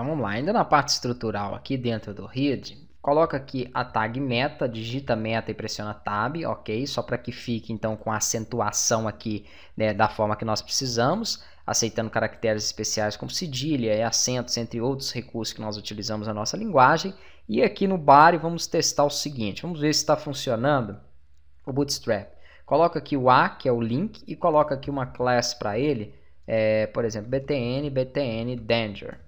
Então vamos lá, ainda na parte estrutural aqui dentro do RID, coloca aqui a tag meta, digita meta e pressiona tab, ok? Só para que fique então com a acentuação aqui né, da forma que nós precisamos, aceitando caracteres especiais como cedilha e acentos, entre outros recursos que nós utilizamos na nossa linguagem. E aqui no bar vamos testar o seguinte, vamos ver se está funcionando o Bootstrap. Coloca aqui o A, que é o link, e coloca aqui uma class para ele, é, por exemplo, btn, btn danger.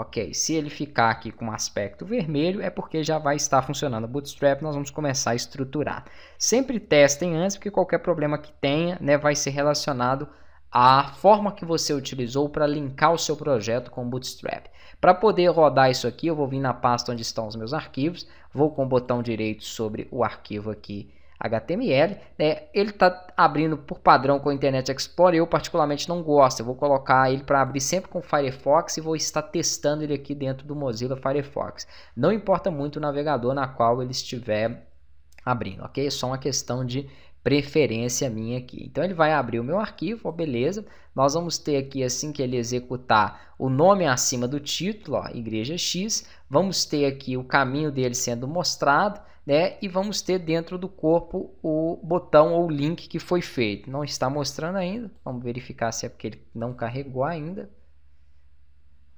Ok, se ele ficar aqui com aspecto vermelho, é porque já vai estar funcionando o Bootstrap, nós vamos começar a estruturar. Sempre testem antes, porque qualquer problema que tenha né, vai ser relacionado à forma que você utilizou para linkar o seu projeto com o Bootstrap. Para poder rodar isso aqui, eu vou vir na pasta onde estão os meus arquivos, vou com o botão direito sobre o arquivo aqui HTML, né? Ele está abrindo por padrão com o Internet Explorer, eu particularmente não gosto. Eu vou colocar ele para abrir sempre com o Firefox e vou estar testando ele aqui dentro do Mozilla Firefox. Não importa muito o navegador na qual ele estiver abrindo, ok? É só uma questão de preferência minha aqui. Então ele vai abrir o meu arquivo, ó, beleza. Nós vamos ter aqui, assim que ele executar, o nome acima do título, ó, Igreja X. Vamos ter aqui o caminho dele sendo mostrado, né? E vamos ter dentro do corpo o botão ou link que foi feito. Não está mostrando ainda. Vamos verificar se é porque ele não carregou ainda.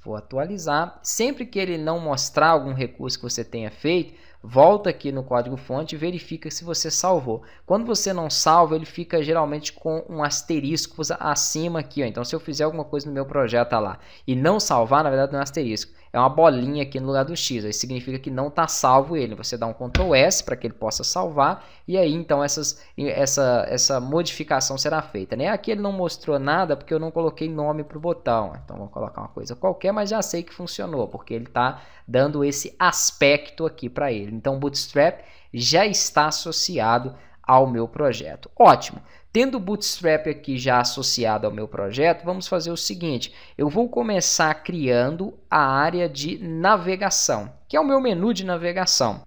Vou atualizar. Sempre que ele não mostrar algum recurso que você tenha feito, volta aqui no código-fonte e verifica se você salvou. Quando você não salva, ele fica geralmente com um asterisco acima aqui. Ó. Então, se eu fizer alguma coisa no meu projeto tá lá e não salvar, na verdade não é um asterisco, é uma bolinha aqui no lugar do X. Isso significa que não está salvo ele. Você dá um Ctrl S para que ele possa salvar e aí então essas, essa, essa modificação será feita. Né? Aqui ele não mostrou nada porque eu não coloquei nome para o botão. Então, vou colocar uma coisa qualquer, mas já sei que funcionou porque ele está dando esse aspecto aqui para ele dele. Então, Bootstrap já está associado ao meu projeto. Ótimo! Tendo o Bootstrap aqui já associado ao meu projeto, vamos fazer o seguinte: eu vou começar criando a área de navegação, que é o meu menu de navegação.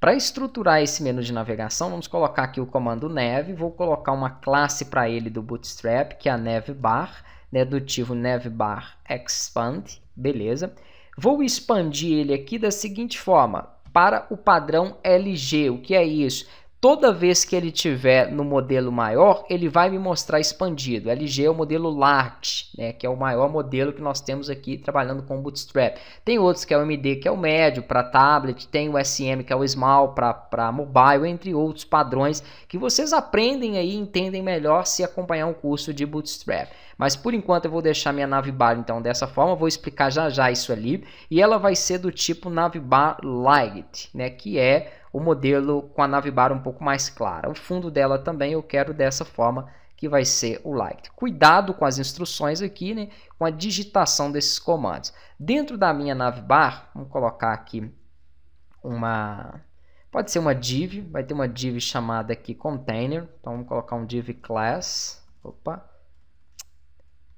Para estruturar esse menu de navegação, vamos colocar aqui o comando neve, vou colocar uma classe para ele do Bootstrap, que é a navbar, né, do tipo navbar expand, beleza? Vou expandir ele aqui da seguinte forma, para o padrão LG. O que é isso? toda vez que ele tiver no modelo maior, ele vai me mostrar expandido. LG é o modelo large, né, que é o maior modelo que nós temos aqui trabalhando com Bootstrap. Tem outros que é o MD, que é o médio para tablet, tem o SM, que é o small para mobile, entre outros padrões que vocês aprendem aí, entendem melhor se acompanhar um curso de Bootstrap. Mas por enquanto eu vou deixar minha navbar então dessa forma, vou explicar já já isso ali, e ela vai ser do tipo navbar light, né, que é o modelo com a navbar um pouco mais clara. O fundo dela também eu quero dessa forma que vai ser o Light. Cuidado com as instruções aqui, né? com a digitação desses comandos. Dentro da minha navbar, vamos colocar aqui uma... Pode ser uma div, vai ter uma div chamada aqui container. Então vamos colocar um div class. Opa!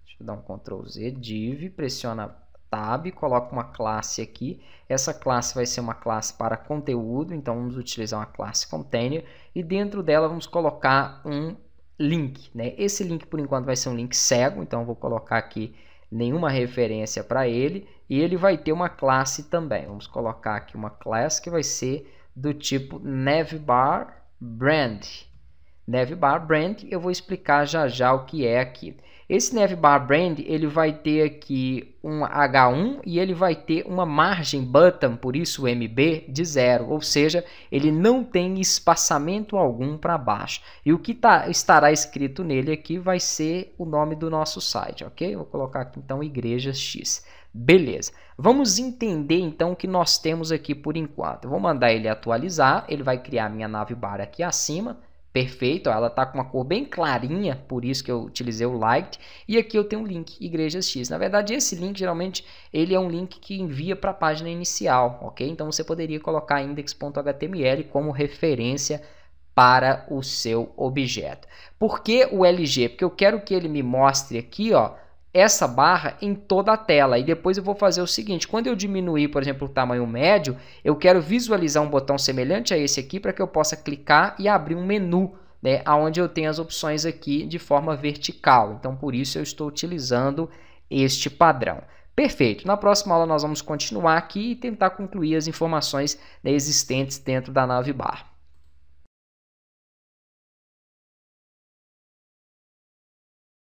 Deixa eu dar um Ctrl Z, div, pressiona tab, coloco uma classe aqui. Essa classe vai ser uma classe para conteúdo, então vamos utilizar uma classe container e dentro dela vamos colocar um link. Né? Esse link, por enquanto, vai ser um link cego, então vou colocar aqui nenhuma referência para ele e ele vai ter uma classe também. Vamos colocar aqui uma classe que vai ser do tipo navbar brand navbar brand, eu vou explicar já já o que é aqui. Esse navbar brand, ele vai ter aqui um H1 e ele vai ter uma margem button, por isso MB, de zero, ou seja, ele não tem espaçamento algum para baixo. E o que tá, estará escrito nele aqui vai ser o nome do nosso site, ok? Vou colocar aqui então Igreja X. Beleza. Vamos entender então o que nós temos aqui por enquanto. Eu vou mandar ele atualizar, ele vai criar minha navbar aqui acima, perfeito, ela está com uma cor bem clarinha, por isso que eu utilizei o light. e aqui eu tenho um link, Igrejas X. Na verdade, esse link, geralmente, ele é um link que envia para a página inicial, ok? Então, você poderia colocar index.html como referência para o seu objeto. Por que o LG? Porque eu quero que ele me mostre aqui, ó, essa barra em toda a tela. E depois eu vou fazer o seguinte, quando eu diminuir, por exemplo, o tamanho médio, eu quero visualizar um botão semelhante a esse aqui para que eu possa clicar e abrir um menu, né, onde eu tenho as opções aqui de forma vertical. Então, por isso eu estou utilizando este padrão. Perfeito. Na próxima aula nós vamos continuar aqui e tentar concluir as informações né, existentes dentro da nave bar